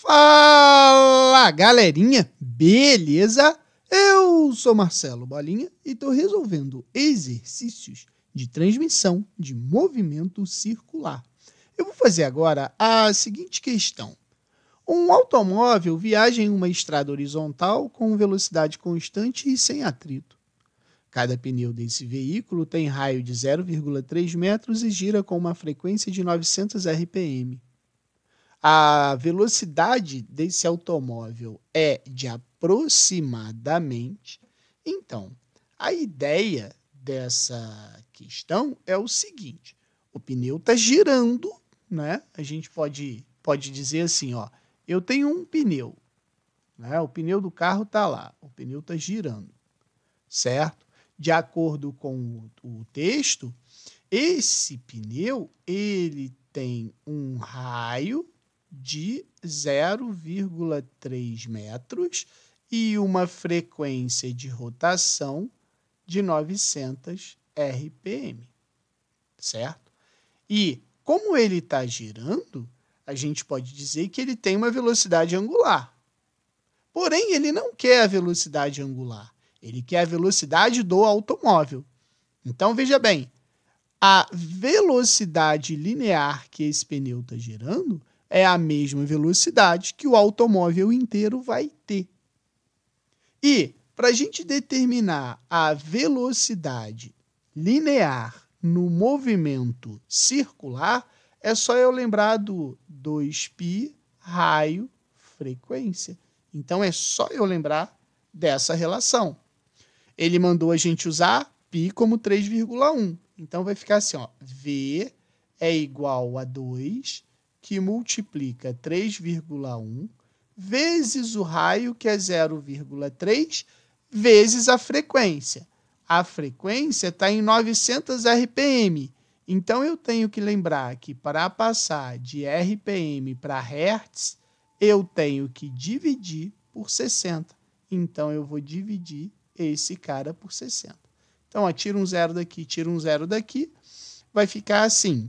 Fala galerinha, beleza? Eu sou Marcelo Bolinha e estou resolvendo exercícios de transmissão de movimento circular. Eu vou fazer agora a seguinte questão. Um automóvel viaja em uma estrada horizontal com velocidade constante e sem atrito. Cada pneu desse veículo tem raio de 0,3 metros e gira com uma frequência de 900 RPM. A velocidade desse automóvel é de aproximadamente. Então, a ideia dessa questão é o seguinte: o pneu está girando, né? A gente pode, pode dizer assim, ó, eu tenho um pneu, né? O pneu do carro está lá, o pneu está girando, certo? De acordo com o, texto, esse pneu ele tem um raio de 0,3 metros e uma frequência de rotação de 900 RPM, certo? E como ele está girando, a gente pode dizer que ele tem uma velocidade angular. Porém, ele não quer a velocidade angular, ele quer a velocidade do automóvel. Então, veja bem, a velocidade linear que esse pneu está girando é a mesma velocidade que o automóvel inteiro vai ter. E para a gente determinar a velocidade linear no movimento circular, é só eu lembrar do 2π raio frequência. Então é só eu lembrar dessa relação. Ele mandou a gente usar π como 3,1. Então vai ficar assim, ó, v é igual a 2 que multiplica 3,1 vezes o raio, que é 0,3, vezes a frequência. A frequência está em 900 RPM. Então, eu tenho que lembrar que para passar de RPM para Hertz, eu tenho que dividir por 60. Então, eu vou dividir esse cara por 60. Então, tira um zero daqui, tira um zero daqui, vai ficar assim.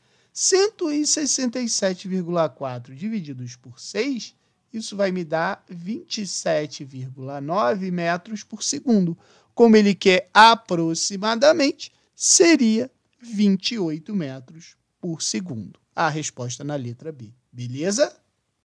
167,4 divididos por 6, isso vai me dar 27,9 metros por segundo. Como ele quer aproximadamente, seria 28 metros por segundo. A resposta na letra B. Beleza?